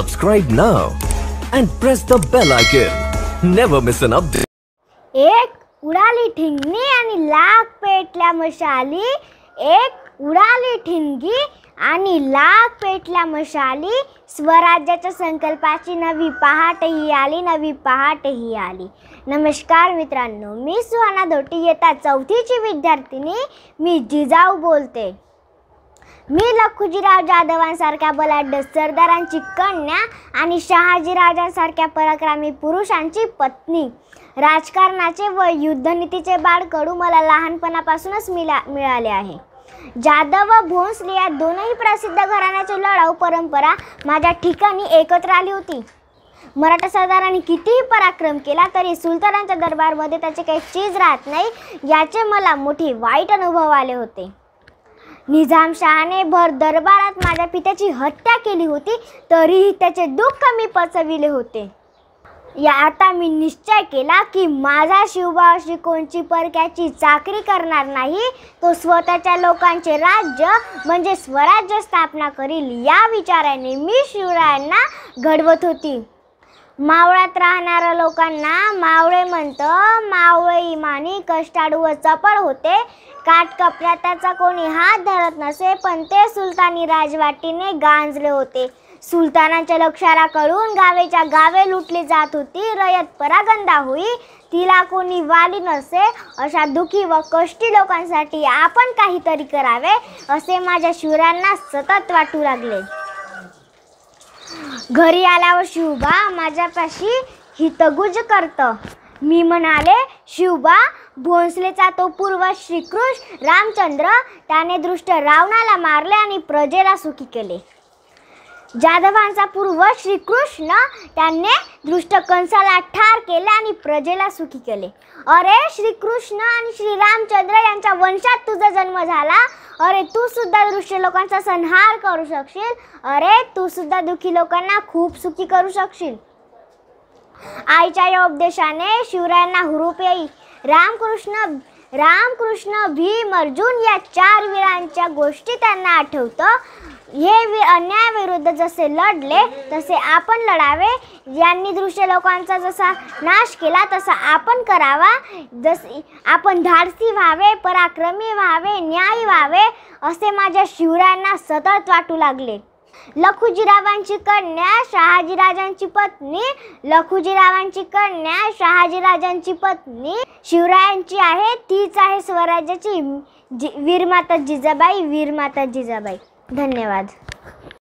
Subscribe now and press the bell icon. Never miss an update. एक उडाली ठिंगणी आणि लाख पेटल्या मशाली एक उडाली ठिंगी आणि लाख पेटल्या मशाली स्वराज्याच्या संकल्पाची नवी पहाटही आली नवी पहाटही आली नमस्कार मित्रांनो मी सुहाना धोटी येता चौथीची विद्यार्थिनी मी जिजाऊ बोलते मी लखुजीराव जाधवांसारख्या बलाढ्य सरदारांची कन्या आणि शहाजीराजांसारख्या पराक्रमी पुरुषांची पत्नी राजकारणाचे व युद्धनीतीचे बाळ कडू मला लहानपणापासूनच मिला मिळाले आहे जाधव व भोसले या दोनही प्रसिद्ध घराण्याची लढाऊ परंपरा माझ्या ठिकाणी एकत्र आली होती मराठा सरदारांनी कितीही पराक्रम केला तरी सुलतानांच्या दरबारमध्ये त्याचे काही चीज राहत नाही याचे मला मोठे वाईट अनुभव आले होते निजामशहाने भर दरबारात माझ्या पित्याची हत्या केली होती तरीही त्याचे दुःख मी पचविले होते या आता मी निश्चय केला की माझा शिवबाशी कोणची परक्याची चाकरी करणार नाही तो स्वतःच्या लोकांचे राज्य म्हणजे स्वराज्य स्थापना करील या विचाराने मी शिवरायांना घडवत होती मावळ्यात राहणाऱ्या लोकांना मावळे म्हणतं मावळे इमानी कष्टाडू व चपळ होते त्याचा कोणी हात धरत नसे पण ते सुलतानी राजवाटीने गांजले होते सुलतानाच्या लक्षाला कळून गावेच्या गावे लुटली जात होती रयत परागंदा होई तिला कोणी वाली नसे अशा दुखी व कष्टी लोकांसाठी आपण काहीतरी करावे असे माझ्या शिवरांना सतत वाटू लागले घरी आल्यावर शिवबा माझ्यापाशी हितगुज करत मी म्हणाले शिवबा भोसलेचा तो पूर्व श्रीकृष्ण रामचंद्र त्याने दृष्ट रावणाला मारले आणि प्रजेला सुखी केले जाधवांचा पूर्व श्रीकृष्ण त्याने दृष्ट कंसाला ठार केले आणि प्रजेला सुखी केले अरे श्रीकृष्ण आणि श्रीरामचंद्र यांच्या वंशात तुझा जन्म झाला अरे तू सुद्धा दृश्य लोकांचा संहार करू शकशील अरे तू सुद्धा दुखी लोकांना खूप सुखी करू शकशील आईच्या या उपदेशाने शिवरायांना हुरूप येई रामकृष्ण रामकृष्ण भीम अर्जुन या चार वीरांच्या गोष्टी त्यांना आठवतं हे वीर अन्यायाविरुद्ध जसे लढले तसे आपण लढावे यांनी दृश्य लोकांचा जसा नाश केला तसा आपण करावा जसे आपण धाडसी व्हावे पराक्रमी व्हावे न्यायी व्हावे असे माझ्या शिवरायांना सतत वाटू लागले लखुजीरावांची कन्या शहाजीराजांची पत्नी लखुजीरावांची कन्या शहाजीराजांची पत्नी शिवरायांची आहे तीच आहे स्वराज्याची वीरमाता जिजाबाई वीरमाता जिजाबाई धन्यवाद